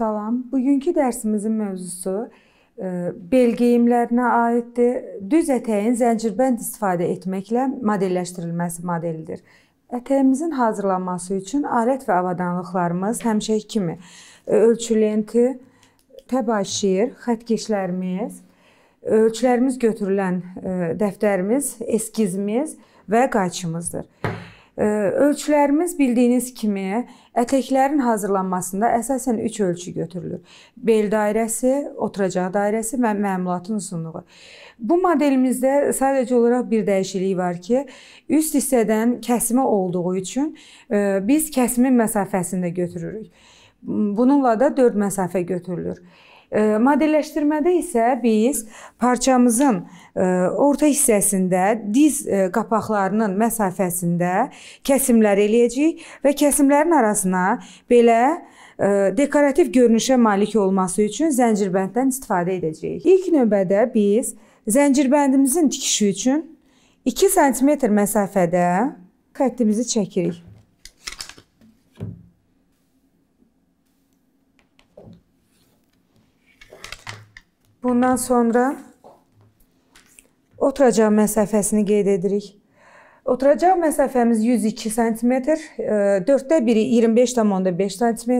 Salam. Bugünkü dərsimizin mövzusu e, bel geyimlərinə aiddir. Düz ətəyin zəncirbənd istifadə etməklə modelləşdirilməsi modelidir. Ətəyimizin hazırlanması üçün alət və avadanlıqlarımız həmişəki kimi e, ölçü lenti, təbaşir, xətkeşlərimiz, ölçülərimiz götürülən e, dəftərimiz, eskizimiz və qayçımızdır. Ölçülərimiz bildiyiniz kimi ətəklərin hazırlanmasında əsasən 3 ölçü götürülür. Bel dairəsi, oturacaq dairəsi və məmulatın uzunluğu. Bu modelimizdə sadəcə olaraq bir dəyişiklik var ki, üst hissədən kəsmə olduğu üçün e, biz kəsmin məsafəsində götürürük. Bununla da 4 məsafə götürülür. Modelləşdirmədə isə biz parçamızın e, orta hissəsində diz e, qapaqlarının məsafəsində kəsimlər eləyəcəyik və kəsimlərin arasına belə e, dekorativ görünüşə malik olması üçün zəndirbənddən istifadə edəcəyik. İlk növbədə biz zəndirbəndimizin tikişi üçün 2 sm məsafədə xəttimizi çəkirik. Bundan sonra oturacaq məsafəsini qeyd edirik. Oturacaq məsafəmiz 102 sm, 4də biri 25,5 sm.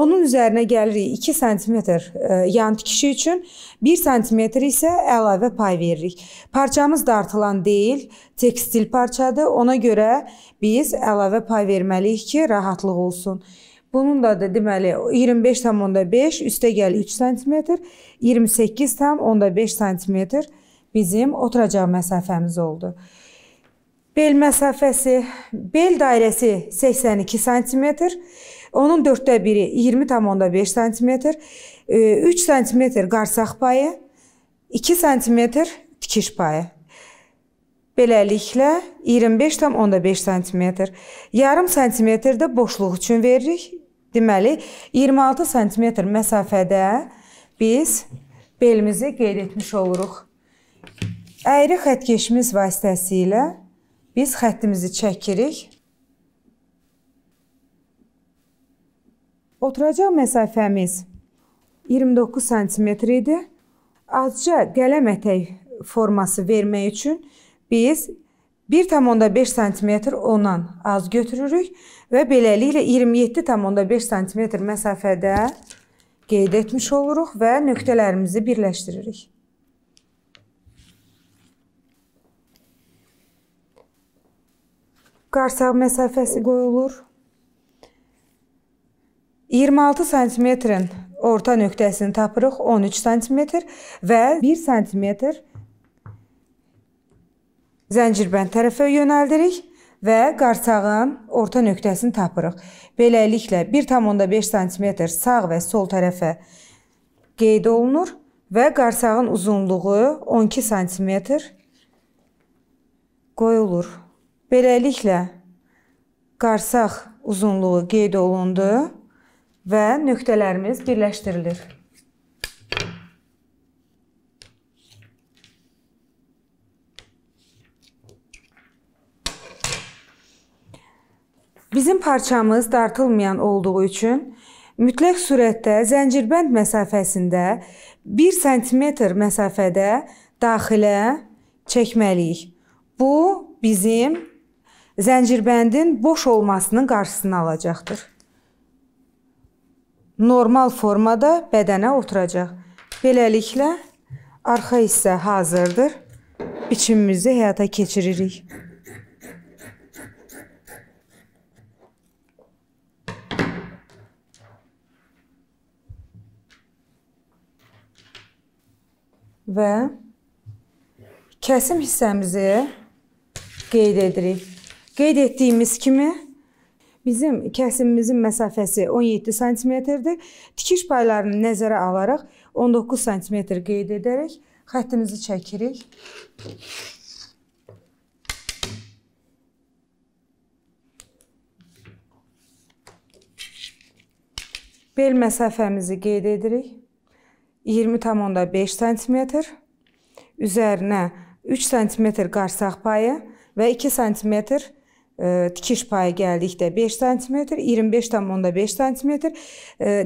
Onun üzərinə gəlirik 2 sm e, yan tikişi üçün, 1 sm isə əlavə pay veririk. Parçamız dartılan deyil, tekstil parçadır. Ona görə biz əlavə pay verməliyik ki, rahatlıq olsun. Bunun da da deməli 25,5 üstə gəl 3 sm, 28,5 sm bizim oturacaq məsafəmiz oldu. Bel məsafəsi, bel dairəsi 82 sm, onun 4də 1-i 20,5 sm, 3 sm qarsaq payı, 2 sm tikiş payı. Beləliklə 25,5 sm. Yarım sm də boşluq üçün veririk. Deməli, 26 sm məsafədə biz belimizi qeyd etmiş oluruq. Əyri xətt keçimiz vasitəsilə biz xəttimizi çəkirik. Oturacaq məsafəmiz 29 sm idi. Azca qələm ətək forması vermək üçün biz 1,5 sm ondan az götürürük və beləliklə 27,5 sm məsafədə qeyd etmiş oluruq və nöqtələrimizi birləşdiririk. Qarsaq məsafəsi qoyulur. 26 sm-in orta nöqtəsini tapırıq, 13 sm və 1 sm zəncirbənd tərəfə yönəldirik və qarçağın orta nöqtəsini tapırıq. Beləliklə 1.5 sm sağ və sol tərəfə qeyd olunur və qarçağın uzunluğu 12 sm qoyulur. Beləliklə qarsaq uzunluğu qeyd olundu və nöqtələrimiz birləşdirilir. Bizim parçamız dartılmayan olduğu üçün mütləq sürətdə zəncirbənd məsafəsində 1 sm məsafədə daxilə çəkməliyik. Bu bizim zəncirbəndin boş olmasının qarşısını alacaqdır. Normal formada bədənə oturacaq. Beləliklə arxa hissə hazırdır. Biçimimizi həyata keçiririk. və kəsim hissəmizi qeyd edirik. Qeyd etdiyimiz kimi bizim kəsimimizin məsafəsi 17 sm-dir. Tikiş paylarını nəzərə alaraq 19 sm qeyd edərək xəttimizi çəkirik. Bel məsafəmizi qeyd edirik. 20,5 sm, üzərinə 3 sm qarsaq payı və 2 sm e, tikiş payı gəldikdə 5 sm, 25,5 sm.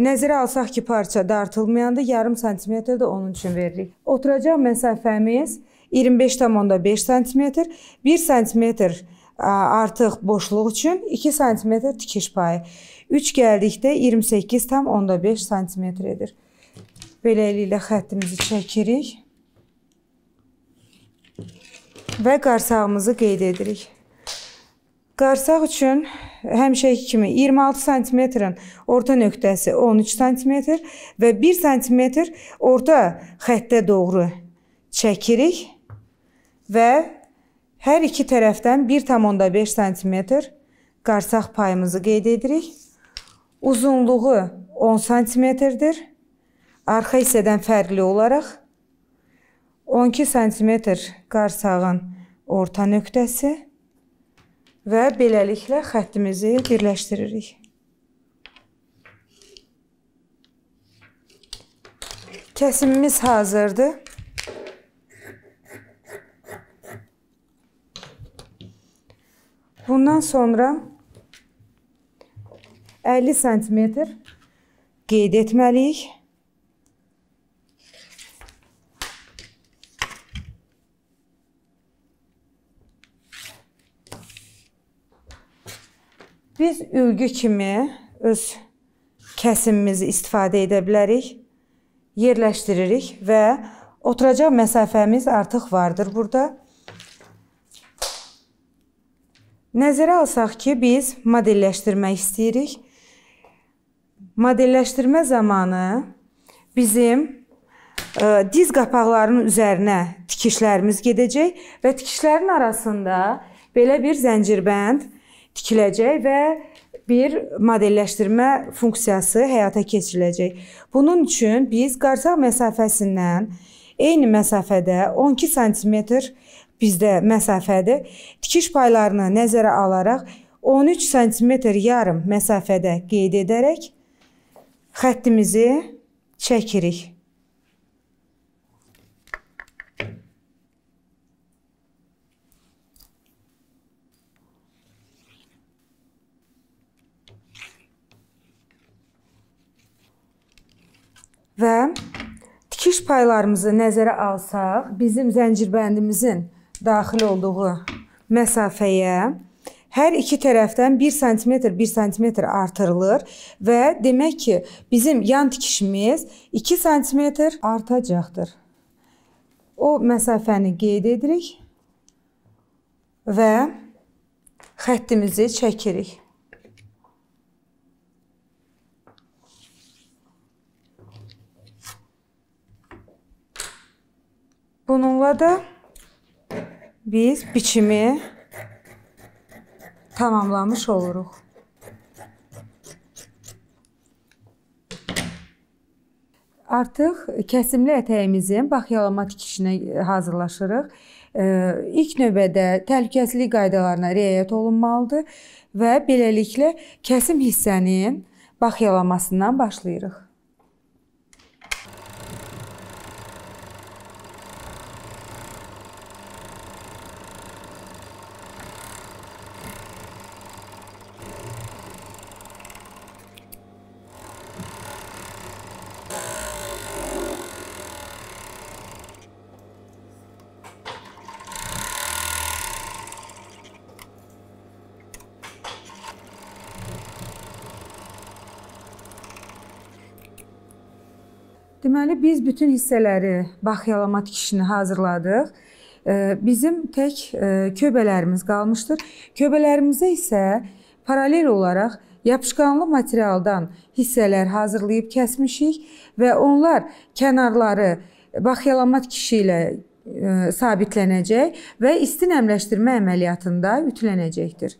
Nəzərə alsaq ki, parça dartılmayanda yarım santimetr də onun üçün veririk. Oturacaq məsafəmiz 25,5 sm, 1 sm artıq boşluq üçün 2 sm tikiş payı. 3 gəldikdə 28,5 sm edir. Beləliklə xəttimizi çəkirik və qarsağımızı qeyd edirik. Qarsaq üçün həmişəki kimi 26 sm-in orta nöqtəsi 13 sm və 1 sm orta xəttə doğru çəkirik və hər iki tərəfdən 1,5 sm qarsaq payımızı qeyd edirik. Uzunluğu 10 sm-dir arxa hissədən fərqli olaraq 12 sm qarsağın orta nöqtəsi və beləliklə xəttimizi birləşdiririk. Kəsimimiz hazırdır. Bundan sonra 50 sm qeyd etməliyik. Biz ülgü kimi öz kəsimimizi istifadə edə bilərik, yerləşdiririk və oturacaq məsafəmiz artıq vardır burada. Nəzərə alsaq ki, biz modelləşdirmək istəyirik. Modelləşdirmə zamanı bizim ə, e, diz qapaqlarının üzərinə tikişlərimiz gedəcək və tikişlərin arasında belə bir zəncirbənd tikiləcək və bir modelləşdirmə funksiyası həyata keçiriləcək. Bunun üçün biz qarsaq məsafəsindən eyni məsafədə 12 sm bizdə məsafədir. Tikiş paylarını nəzərə alaraq 13 sm yarım məsafədə qeyd edərək xəttimizi çəkirik. və tikiş paylarımızı nəzərə alsaq, bizim zəncirbəndimizin daxil olduğu məsafəyə hər iki tərəfdən 1 sm 1 sm artırılır və demək ki, bizim yan tikişimiz 2 sm artacaqdır. O məsafəni qeyd edirik və xəttimizi çəkirik. Bununla da biz biçimi tamamlamış oluruq. Artıq kəsimli ətəyimizin baxyalama tikişinə hazırlaşırıq. İlk növbədə təhlükəsizlik qaydalarına riayət olunmalıdır və beləliklə kəsim hissənin baxyalamasından başlayırıq. Deməli biz bütün hissələri baxyalama tikişini hazırladıq. Bizim tək e, köbələrimiz qalmışdır. Köbələrimizə isə paralel olaraq yapışqanlı materialdan hissələr hazırlayıb kəsmişik və onlar kənarları baxyalama tikişi ilə e, sabitlənəcək və isti nəmləndirmə əməliyyatında ütülənəcəkdir.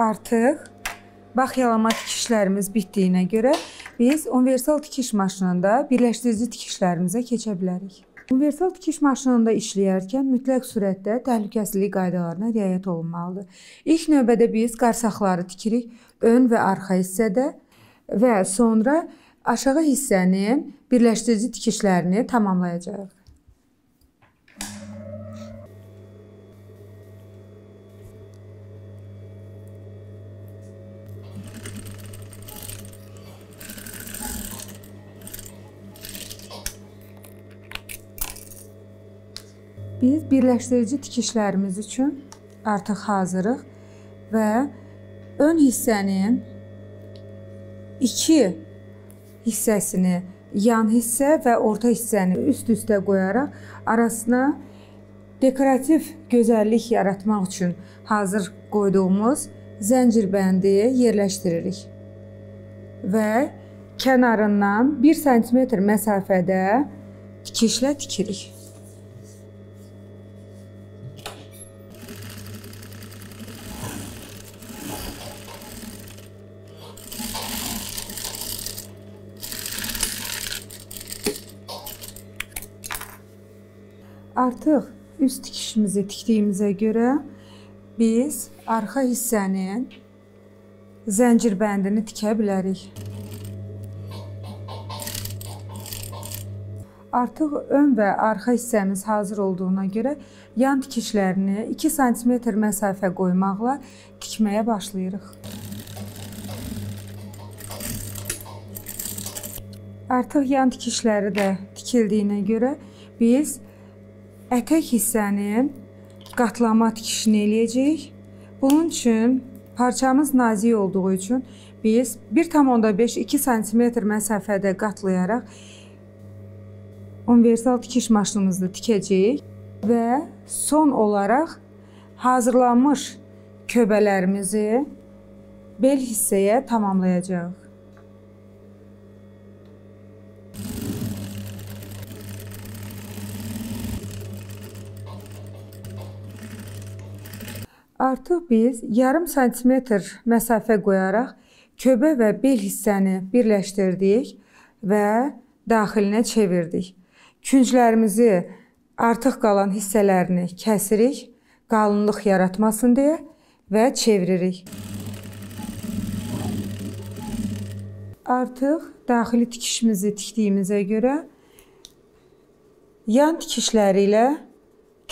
artıq baxyalama tikişlərimiz bitdiyinə görə biz universal tikiş maşınında birləşdirici tikişlərimizə keçə bilərik. Universal tikiş maşınında işləyərkən mütləq sürətdə təhlükəsizlik qaydalarına riayət olunmalıdır. İlk növbədə biz qarsaqları tikirik ön və arxa hissədə və sonra aşağı hissənin birləşdirici tikişlərini tamamlayacağıq. Biz birləşdirici tikişlərimiz üçün artıq hazırıq və ön hissənin 2 hissəsini yan hissə və orta hissəni üst-üstə qoyaraq arasına dekorativ gözəllik yaratmaq üçün hazır qoyduğumuz zəncirbəndi yerləşdiririk. Və kənarından 1 sm məsafədə tikişlə tikirik. Artıq üst tikişimizi tikdiyimizə görə biz arxa hissənin zəncir bəndini tikə bilərik. Artıq ön və arxa hissəmiz hazır olduğuna görə yan tikişlərini 2 sm məsafə qoymaqla tikməyə başlayırıq. Artıq yan tikişləri də tikildiyinə görə biz ətək hissəni qatlama tikişini eləyəcəyik. Bunun üçün parçamız nazik olduğu üçün biz 1,5-2 sm məsafədə qatlayaraq universal tikiş maşınımızı tikəcəyik və son olaraq hazırlanmış köbələrimizi bel hissəyə tamamlayacağıq. Artıq biz yarım santimetr məsafə qoyaraq köbə və bel hissəni birləşdirdik və daxilinə çevirdik. Künclərimizi artıq qalan hissələrini kəsirik, qalınlıq yaratmasın deyə və çeviririk. Artıq daxili tikişimizi tikdiyimizə görə yan tikişləri ilə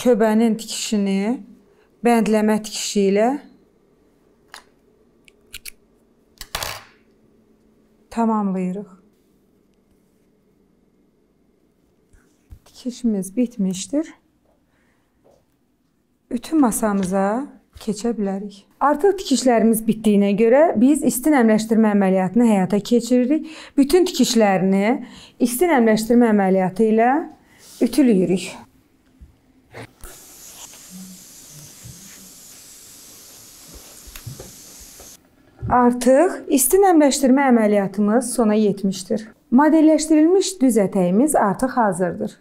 köbənin tikişini Bəndləmə tikişi ilə tamamlayırıq. Tikişimiz bitmişdir. Ütü masamıza keçə bilərik. Artıq tikişlərimiz bitdiyinə görə biz isti nəmləşdirmə əməliyyatını həyata keçiririk. Bütün tikişlərini isti nəmləşdirmə əməliyyatı ilə ütülüyürük. Artıq isti nəmləşdirmə əməliyyatımız sona yetmişdir. Modelləşdirilmiş düz ətəyimiz artıq hazırdır.